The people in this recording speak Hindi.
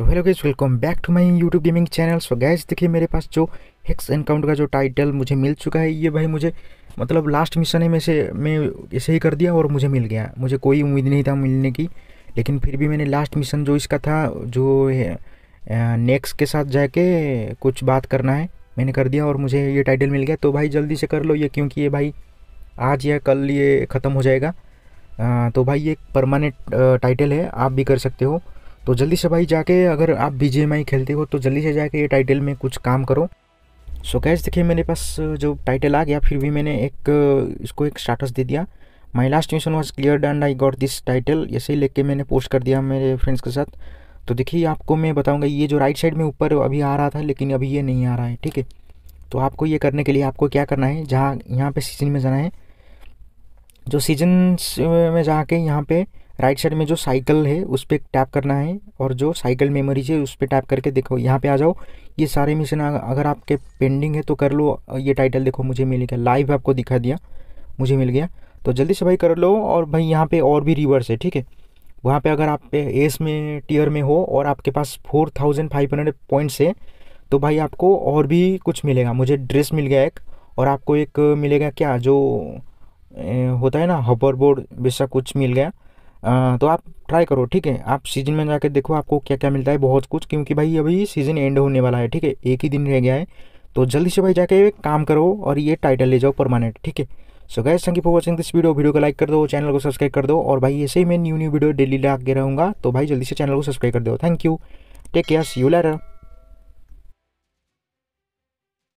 so hello guys welcome back to my YouTube gaming channel so guys देखिए मेरे पास जो हेक्स एनकाउंटर का जो टाइटल मुझे मिल चुका है ये भाई मुझे मतलब लास्ट मिशन में से मैं ऐसे ही कर दिया और मुझे मिल गया मुझे कोई उम्मीद नहीं था मिलने की लेकिन फिर भी मैंने लास्ट मिशन जो इसका था जो नेक्स्ट के साथ जाके कुछ बात करना है मैंने कर दिया और मुझे ये टाइटल मिल गया तो भाई जल्दी से कर लो ये क्योंकि ये भाई आज या कल ये ख़त्म हो जाएगा तो भाई ये परमानेंट टाइटल है आप भी कर सकते हो तो जल्दी से भाई जाके अगर आप बी खेलते हो तो जल्दी से जाके ये टाइटल में कुछ काम करो सो कैश देखिए मेरे पास जो टाइटल आ गया फिर भी मैंने एक इसको एक स्टाटस दे दिया my last mission was clear and I got this title ऐसे ही लेके मैंने पोस्ट कर दिया मेरे फ्रेंड्स के साथ तो देखिए आपको मैं बताऊँगा ये जो राइट साइड में ऊपर अभी आ रहा था लेकिन अभी ये नहीं आ रहा है ठीक है तो आपको ये करने के लिए आपको क्या करना है जहाँ यहाँ पर सीजन में जाना है जो सीजन में जाके यहाँ पर राइट साइड में जो साइकिल है उस पर टैप करना है और जो साइकिल मेमोरीज है उस पर टैप करके देखो यहाँ पे आ जाओ ये सारे मिशन अगर आपके पेंडिंग है तो कर लो ये टाइटल देखो मुझे मिल गया लाइव आपको दिखा दिया मुझे मिल गया तो जल्दी से भाई कर लो और भाई यहाँ पे और भी रिवर्स है ठीक है वहाँ पे अगर आप पे एस में टीयर में हो और आपके पास four thousand five hundred points है तो भाई आपको और भी कुछ मिलेगा मुझे ड्रेस मिल गया एक और आपको एक मिलेगा क्या जो होता है ना हॉपर बोर्ड वैसा कुछ मिल गया आ, तो आप ट्राई करो ठीक है आप सीजन में जाके देखो आपको क्या क्या मिलता है बहुत कुछ क्योंकि भाई अभी सीज़न एंड होने वाला है ठीक है एक ही दिन रह गया है तो जल्दी से भाई जाके काम करो और ये टाइटल ले जाओ परमानेंट ठीक है so guys thank you for watching this video video को लाइक कर दो चैनल को सब्सक्राइब कर दो और भाई ऐसे ही मैं न्यू न्यू वीडियो डेली ला के रहूँगा तो भाई जल्दी से चैनल को सब्सक्राइब कर दो thank you take care see you letter